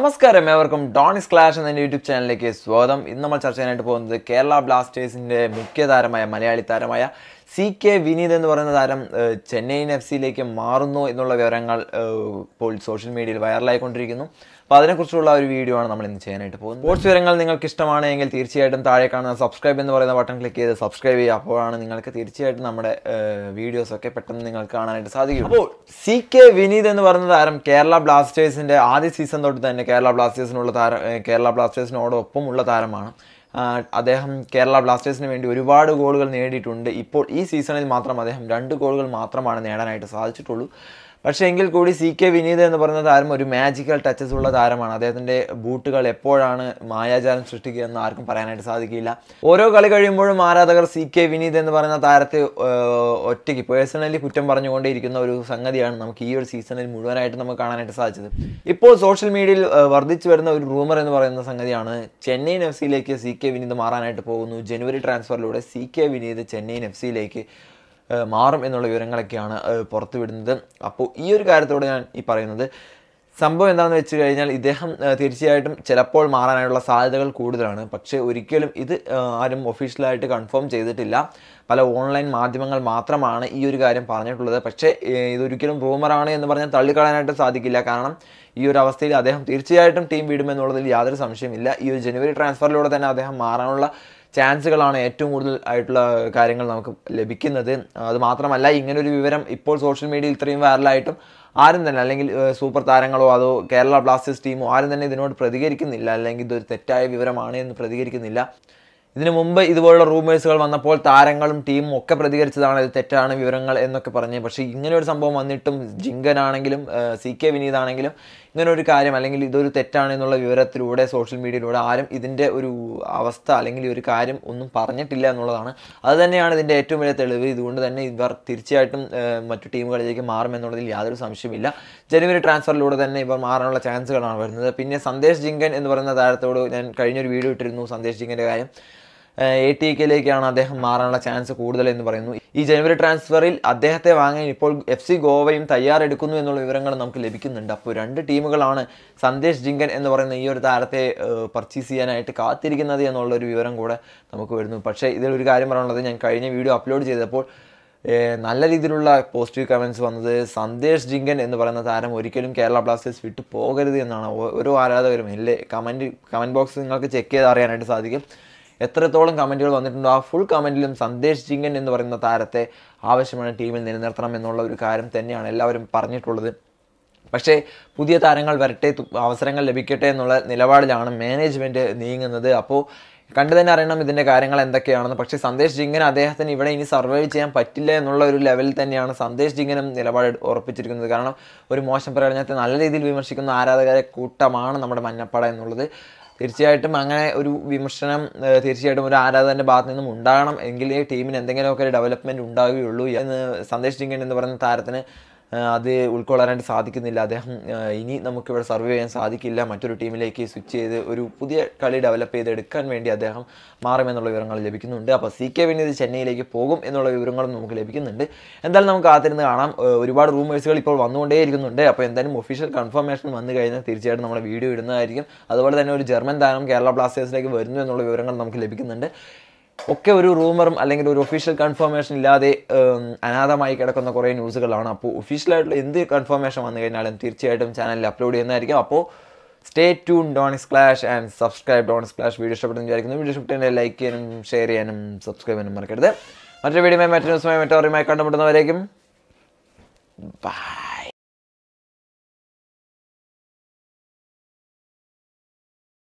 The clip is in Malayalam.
നമസ്കാരം ഏവർക്കും ഡോണിസ് ക്ലാഷ് എന്ന യൂട്യൂബ് ചാനലിലേക്ക് സ്വാഗതം ഇന്ന് നമ്മൾ ചർച്ച ചെയ്യാനായിട്ട് പോകുന്നത് കേരള ബ്ലാസ്റ്റേഴ്സിൻ്റെ മുഖ്യ താരമായ മലയാളി താരമായ സി കെ വിനീത് എന്ന് പറയുന്ന താരം ചെന്നൈയിൻ എഫ് സിയിലേക്ക് മാറുന്നു എന്നുള്ള വിവരങ്ങൾ ഇപ്പോൾ സോഷ്യൽ മീഡിയയിൽ വൈറലായിക്കൊണ്ടിരിക്കുന്നു അപ്പോൾ അതിനെക്കുറിച്ചുള്ള ഒരു വീഡിയോ ആണ് നമ്മൾ ഇന്ന് ചെയ്യാനായിട്ട് പോകുന്നത് സ്പോർട്സ് വിവരങ്ങൾ നിങ്ങൾക്ക് ഇഷ്ടമാണെങ്കിൽ തീർച്ചയായിട്ടും താഴെ കാണുന്ന സബ്സ്ക്രൈബ് എന്ന് പറയുന്ന ബട്ടൺ ക്ലിക്ക് ചെയ്ത് സബ്സ്ക്രൈബ് ചെയ്യുക അപ്പോഴാണ് നിങ്ങൾക്ക് തീർച്ചയായിട്ടും നമ്മുടെ വീഡിയോസൊക്കെ പെട്ടെന്ന് നിങ്ങൾക്ക് കാണാനായിട്ട് സാധിക്കും അപ്പോൾ സി കെ വിനീത് എന്ന് പറയുന്ന താരം കേരള ബ്ലാസ്റ്റേഴ്സിൻ്റെ ആദ്യ സീസൺ തൊട്ട് തന്നെ കേരള ബ്ലാസ്റ്റേഴ്സിനുള്ള താരം കേരള ഉള്ള താരമാണ് അദ്ദേഹം കേരള ബ്ലാസ്റ്റേഴ്സിന് വേണ്ടി ഒരുപാട് ഗോളുകൾ നേടിയിട്ടുണ്ട് ഇപ്പോൾ ഈ സീസണിൽ മാത്രം അദ്ദേഹം രണ്ട് ഗോളുകൾ മാത്രമാണ് നേടാനായിട്ട് സാധിച്ചിട്ടുള്ളൂ പക്ഷേ എങ്കിൽ കൂടി സി കെ വിനീത് എന്ന് പറയുന്ന താരം ഒരു മാജിക്കൽ ടച്ചസ് ഉള്ള താരമാണ് അദ്ദേഹത്തിൻ്റെ ബൂട്ടുകൾ എപ്പോഴാണ് മായാജാലം സൃഷ്ടിക്കുക എന്ന് ആർക്കും പറയാനായിട്ട് സാധിക്കില്ല ഓരോ കളി കഴിയുമ്പോഴും ആരാധകർ സി കെ വിനീത് എന്ന് പറയുന്ന താരത്തെ ഒറ്റയ്ക്ക് പേഴ്സണലി കുറ്റം പറഞ്ഞുകൊണ്ടേയിരിക്കുന്ന ഒരു സംഗതിയാണ് നമുക്ക് ഈ ഒരു സീസണിൽ മുഴുവനായിട്ട് നമുക്ക് കാണാനായിട്ട് സാധിച്ചത് ഇപ്പോൾ സോഷ്യൽ മീഡിയയിൽ വർദ്ധിച്ചു വരുന്ന ഒരു റൂമർ എന്ന് പറയുന്ന സംഗതിയാണ് ചെന്നൈയിൻ എഫ് സിയിലേക്ക് സി കെ വിനീത് മാറാനായിട്ട് പോകുന്നു ജനുവരി ട്രാൻസ്ഫറിലൂടെ C K Vineeth Chennaiyin F സിയിലേക്ക് മാറും എന്നുള്ള വിവരങ്ങളൊക്കെയാണ് പുറത്തുവിടുന്നത് അപ്പോൾ ഈ ഒരു കാര്യത്തോടെ ഞാൻ ഈ പറയുന്നത് സംഭവം എന്താണെന്ന് വെച്ച് കഴിഞ്ഞാൽ ഇദ്ദേഹം തീർച്ചയായിട്ടും ചിലപ്പോൾ മാറാനായിട്ടുള്ള സാധ്യതകൾ കൂടുതലാണ് പക്ഷേ ഒരിക്കലും ഇത് ആരും ഒഫീഷ്യലായിട്ട് കൺഫേം ചെയ്തിട്ടില്ല പല ഓൺലൈൻ മാധ്യമങ്ങൾ മാത്രമാണ് ഈ ഒരു കാര്യം പറഞ്ഞിട്ടുള്ളത് പക്ഷേ ഇതൊരിക്കലും റൂമറാണ് എന്ന് പറഞ്ഞാൽ തള്ളിക്കളയാനായിട്ട് സാധിക്കില്ല കാരണം ഈ ഒരു അവസ്ഥയിൽ അദ്ദേഹം തീർച്ചയായിട്ടും ടീം വിടുമെന്നുള്ളതിൽ യാതൊരു സംശയമില്ല ഈ ഒരു ജനുവരി ട്രാൻസ്ഫറിലൂടെ തന്നെ അദ്ദേഹം മാറാനുള്ള ചാൻസുകളാണ് ഏറ്റവും കൂടുതൽ ആയിട്ടുള്ള കാര്യങ്ങൾ നമുക്ക് ലഭിക്കുന്നത് അത് മാത്രമല്ല ഇങ്ങനൊരു വിവരം ഇപ്പോൾ സോഷ്യൽ മീഡിയയിൽ ഇത്രയും വൈറലായിട്ടും ആരും തന്നെ അല്ലെങ്കിൽ സൂപ്പർ താരങ്ങളോ അതോ കേരള ബ്ലാസ്റ്റേഴ്സ് ടീമോ ആരും തന്നെ ഇതിനോട് പ്രതികരിക്കുന്നില്ല അല്ലെങ്കിൽ ഇതൊരു തെറ്റായ വിവരമാണ് എന്ന് പ്രതികരിക്കുന്നില്ല ഇതിനു മുമ്പ് ഇതുപോലുള്ള റൂമേഴ്സുകൾ വന്നപ്പോൾ താരങ്ങളും ടീമും ഒക്കെ പ്രതികരിച്ചതാണ് ഇത് തെറ്റാണ് വിവരങ്ങൾ എന്നൊക്കെ പറഞ്ഞ് പക്ഷേ ഇങ്ങനെ ഒരു സംഭവം വന്നിട്ടും ജിങ്കനാണെങ്കിലും സി കെ വിനീത് ആണെങ്കിലും ഇങ്ങനെ ഒരു കാര്യം അല്ലെങ്കിൽ ഇതൊരു തെറ്റാണ് എന്നുള്ള വിവരത്തിലൂടെ സോഷ്യൽ മീഡിയയിലൂടെ ആരും ഇതിൻ്റെ ഒരു അവസ്ഥ അല്ലെങ്കിൽ ഒരു കാര്യം ഒന്നും പറഞ്ഞിട്ടില്ല എന്നുള്ളതാണ് അതുതന്നെയാണ് തന്നെയാണ് ഇതിൻ്റെ ഏറ്റവും വലിയ തെളിവ് ഇതുകൊണ്ട് തന്നെ ഇവർ തീർച്ചയായിട്ടും മറ്റു ടീമുകളിലേക്ക് മാറുമെന്നുള്ളതിൽ യാതൊരു സംശയമില്ല ജനുവരി ട്രാൻസ്ഫറിലൂടെ തന്നെ ഇവർ മാറാനുള്ള ചാൻസുകളാണ് വരുന്നത് പിന്നെ സന്ദേശ് ജിങ്കൻ എന്ന് പറയുന്ന താരത്തോട് ഞാൻ കഴിഞ്ഞൊരു വീഡിയോ ഇട്ടിരുന്നു സന്ദേശ് ജിങ്കൻ്റെ കാര്യം എ ടി കെയിലേക്കാണ് അദ്ദേഹം മാറാനുള്ള ചാൻസ് കൂടുതൽ എന്ന് പറയുന്നു ഈ ജനുവരി ട്രാൻസ്ഫറിൽ അദ്ദേഹത്തെ വാങ്ങാൻ ഇപ്പോൾ എഫ് സി ഗോവയും തയ്യാറെടുക്കുന്നു എന്നുള്ള വിവരങ്ങൾ നമുക്ക് ലഭിക്കുന്നുണ്ട് അപ്പോൾ രണ്ട് ടീമുകളാണ് സന്ദേശ് ജിങ്കൻ എന്ന് പറയുന്ന ഈ ഒരു താരത്തെ പർച്ചേസ് ചെയ്യാനായിട്ട് കാത്തിരിക്കുന്നത് എന്നുള്ളൊരു വിവരം കൂടെ നമുക്ക് വരുന്നു പക്ഷേ ഇതിലൊരു കാര്യം പറയാനുള്ളത് ഞാൻ കഴിഞ്ഞ വീഡിയോ അപ്ലോഡ് ചെയ്തപ്പോൾ നല്ല രീതിയിലുള്ള പോസിറ്റീവ് കമൻസ് വന്നത് സന്ദേശ് ജിങ്കൻ എന്ന് പറയുന്ന താരം ഒരിക്കലും കേരള ബ്ലാസ്റ്റേഴ്സ് വിട്ടു പോകരുത് എന്നാണ് ഓരോ ആരാധകരും ഇല്ലേ കമൻറ്റ് കമൻറ്റ് ബോക്സ് നിങ്ങൾക്ക് ചെക്ക് ചെയ്ത് അറിയാനായിട്ട് സാധിക്കും എത്രത്തോളം കമൻറ്റുകൾ വന്നിട്ടുണ്ടോ ആ ഫുൾ കമൻറ്റിലും സന്ദേശ് ജിങ്കൻ എന്ന് പറയുന്ന താരത്തെ ആവശ്യമാണ് ടീമിൽ നിലനിർത്തണം എന്നുള്ള ഒരു കാര്യം തന്നെയാണ് എല്ലാവരും പറഞ്ഞിട്ടുള്ളത് പക്ഷേ പുതിയ താരങ്ങൾ വരട്ടെ അവസരങ്ങൾ ലഭിക്കട്ടെ എന്നുള്ള നിലപാടിലാണ് മാനേജ്മെൻറ്റ് നീങ്ങുന്നത് അപ്പോൾ കണ്ടു തന്നെ അറിയണം ഇതിൻ്റെ കാര്യങ്ങൾ എന്തൊക്കെയാണെന്ന് പക്ഷേ സന്ദേശ് ജിങ്കൻ അദ്ദേഹത്തിന് ഇവിടെ ഇനി സർവൈവ് ചെയ്യാൻ പറ്റില്ല എന്നുള്ള ഒരു ലെവലിൽ തന്നെയാണ് സന്ദേശ് ജിങ്ങനും നിലപാട് ഉറപ്പിച്ചിരിക്കുന്നത് കാരണം ഒരു മോശം പ്രകടനത്തെ നല്ല രീതിയിൽ വിമർശിക്കുന്ന ആരാധകരെ കൂട്ടമാണ് നമ്മുടെ മഞ്ഞപ്പട എന്നുള്ളത് തീർച്ചയായിട്ടും അങ്ങനെ ഒരു വിമർശനം തീർച്ചയായിട്ടും ഒരു ആരാധകന്റെ ഭാഗത്തു നിന്നും ഉണ്ടാകണം എങ്കിലേ ടീമിന് എന്തെങ്കിലുമൊക്കെ ഒരു ഡെവലപ്മെന്റ് ഉണ്ടാവുകയുള്ളൂ എന്ന് സന്ദേശിക്കേണ്ടി എന്ന് പറയുന്ന താരത്തിന് അത് ഉൾക്കൊള്ളാനായിട്ട് സാധിക്കുന്നില്ല അദ്ദേഹം ഇനി നമുക്കിവിടെ സർവൈവ് ചെയ്യാൻ സാധിക്കില്ല മറ്റൊരു ടീമിലേക്ക് സ്വിച്ച് ചെയ്ത് ഒരു പുതിയ കളി ഡെവലപ്പ് ചെയ്തെടുക്കാൻ വേണ്ടി അദ്ദേഹം മാറുമെന്നുള്ള വിവരങ്ങൾ ലഭിക്കുന്നുണ്ട് അപ്പോൾ സി കെ വിനീത് ചെന്നൈയിലേക്ക് പോകും എന്നുള്ള വിവരങ്ങളും നമുക്ക് ലഭിക്കുന്നുണ്ട് എന്തായാലും നമുക്ക് കാത്തിരുന്ന് കാണാം ഒരുപാട് റൂമേഴ്സുകൾ ഇപ്പോൾ വന്നുകൊണ്ടേ ഇരിക്കുന്നുണ്ട് അപ്പോൾ എന്തായാലും ഒഫീഷ്യൽ കൺഫർമേഷൻ വന്നു കഴിഞ്ഞാൽ തീർച്ചയായിട്ടും നമ്മുടെ വീഡിയോ ഇടുന്നതായിരിക്കും അതുപോലെ തന്നെ ഒരു ജർമ്മൻ താരം കേരള ബ്ലാസ്റ്റേഴ്സിലേക്ക് വരുന്നു എന്നുള്ള വിവരങ്ങൾ നമുക്ക് ലഭിക്കുന്നുണ്ട് ഒക്കെ ഒരു റൂമറും അല്ലെങ്കിൽ ഒരു ഒഫീഷ്യൽ കൺഫർമേഷൻ ഇല്ലാതെ അനാഥമായി കിടക്കുന്ന കുറേ ന്യൂസുകളാണ് അപ്പോൾ ഒഫീഷ്യലായിട്ടുള്ള എന്ത് കൺഫർമേഷൻ വന്നു കഴിഞ്ഞാലും തീർച്ചയായിട്ടും ചാനലിൽ അപ്ലോഡ് ചെയ്യുന്നതായിരിക്കും അപ്പോൾ stay tune Donix Clash and subscribe Donix Clash video ഇഷ്ടപ്പെട്ടെന്ന് വിചാരിക്കുന്നു വീഡിയോ ഇഷ്ടപ്പെട്ടതിനെ ലൈക്ക് ചെയ്യാനും ഷെയർ ചെയ്യാനും സബ്സ്ക്രൈബ് ചെയ്യാനും മറക്കരുത് മറ്റൊരു വീഡിയോ മറ്റൊരു ന്യൂസുമായി മറ്റൊരുമായി കണ്ടുമുട്ടുന്നവരേക്കും ബൈ